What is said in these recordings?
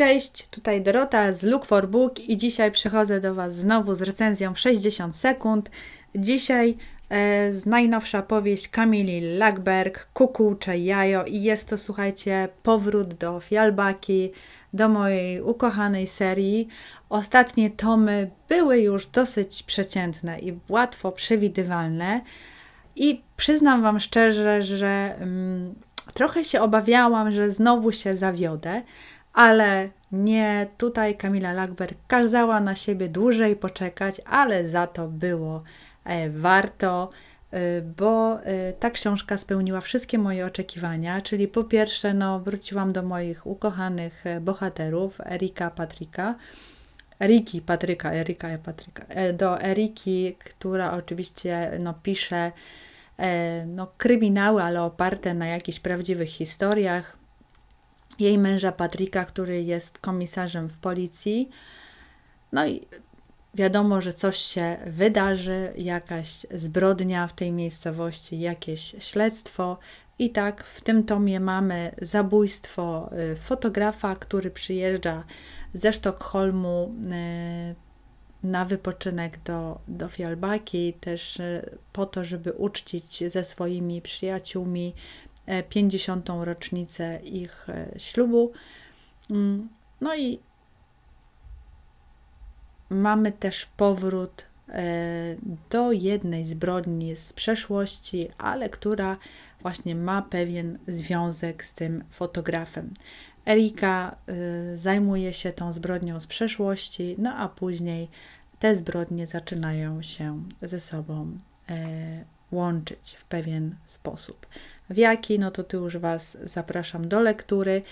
Cześć, tutaj Dorota z Look for Book i dzisiaj przychodzę do Was znowu z recenzją w 60 sekund. Dzisiaj e, najnowsza powieść Kamili Lackberg, Kukułcze jajo i jest to, słuchajcie, powrót do Fialbaki, do mojej ukochanej serii. Ostatnie tomy były już dosyć przeciętne i łatwo przewidywalne i przyznam Wam szczerze, że... Mm, trochę się obawiałam, że znowu się zawiodę, ale nie, tutaj Kamila Lackberg kazała na siebie dłużej poczekać, ale za to było e, warto, e, bo e, ta książka spełniła wszystkie moje oczekiwania, czyli po pierwsze no, wróciłam do moich ukochanych bohaterów Erika Patryka, Eriki Patryka, Erika Patryka, do Eriki, która oczywiście no, pisze no, kryminały, ale oparte na jakichś prawdziwych historiach jej męża Patryka, który jest komisarzem w policji. No i wiadomo, że coś się wydarzy, jakaś zbrodnia w tej miejscowości, jakieś śledztwo. I tak w tym tomie mamy zabójstwo y, fotografa, który przyjeżdża ze Sztokholmu y, na wypoczynek do, do Fialbaki, też y, po to, żeby uczcić ze swoimi przyjaciółmi 50. E, rocznicę ich e, ślubu. Mm, no i mamy też powrót e, do jednej zbrodni z przeszłości, ale która właśnie ma pewien związek z tym fotografem. Erika zajmuje się tą zbrodnią z przeszłości, no a później te zbrodnie zaczynają się ze sobą łączyć w pewien sposób w jaki, no to tu już Was zapraszam do lektury.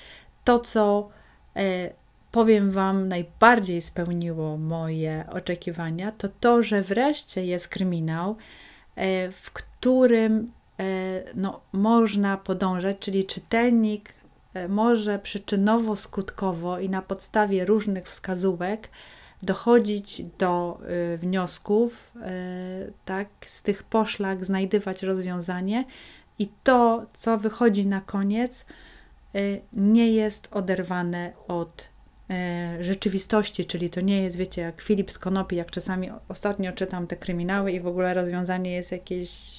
To, co e, powiem Wam najbardziej spełniło moje oczekiwania, to to, że wreszcie jest kryminał, e, w którym e, no, można podążać, czyli czytelnik e, może przyczynowo-skutkowo i na podstawie różnych wskazówek dochodzić do y, wniosków, y, tak, z tych poszlak znajdywać rozwiązanie, i to, co wychodzi na koniec, y, nie jest oderwane od y, rzeczywistości, czyli to nie jest, wiecie, jak Filip z Konopi, jak czasami ostatnio czytam te kryminały i w ogóle rozwiązanie jest jakieś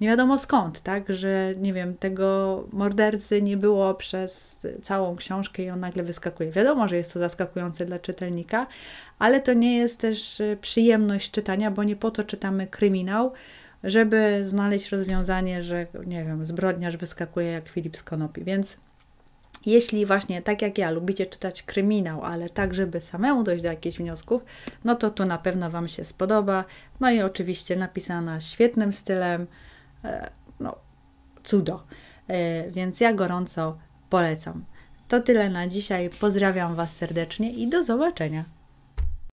nie wiadomo skąd, tak, że nie wiem, tego mordercy nie było przez całą książkę i on nagle wyskakuje. Wiadomo, że jest to zaskakujące dla czytelnika, ale to nie jest też y, przyjemność czytania, bo nie po to czytamy kryminał, żeby znaleźć rozwiązanie, że nie wiem, zbrodniarz wyskakuje jak Filip z Konopi. Więc jeśli właśnie tak jak ja lubicie czytać kryminał, ale tak, żeby samemu dojść do jakichś wniosków, no to tu na pewno Wam się spodoba. No i oczywiście napisana świetnym stylem. E, no, cudo. E, więc ja gorąco polecam. To tyle na dzisiaj. Pozdrawiam Was serdecznie i do zobaczenia.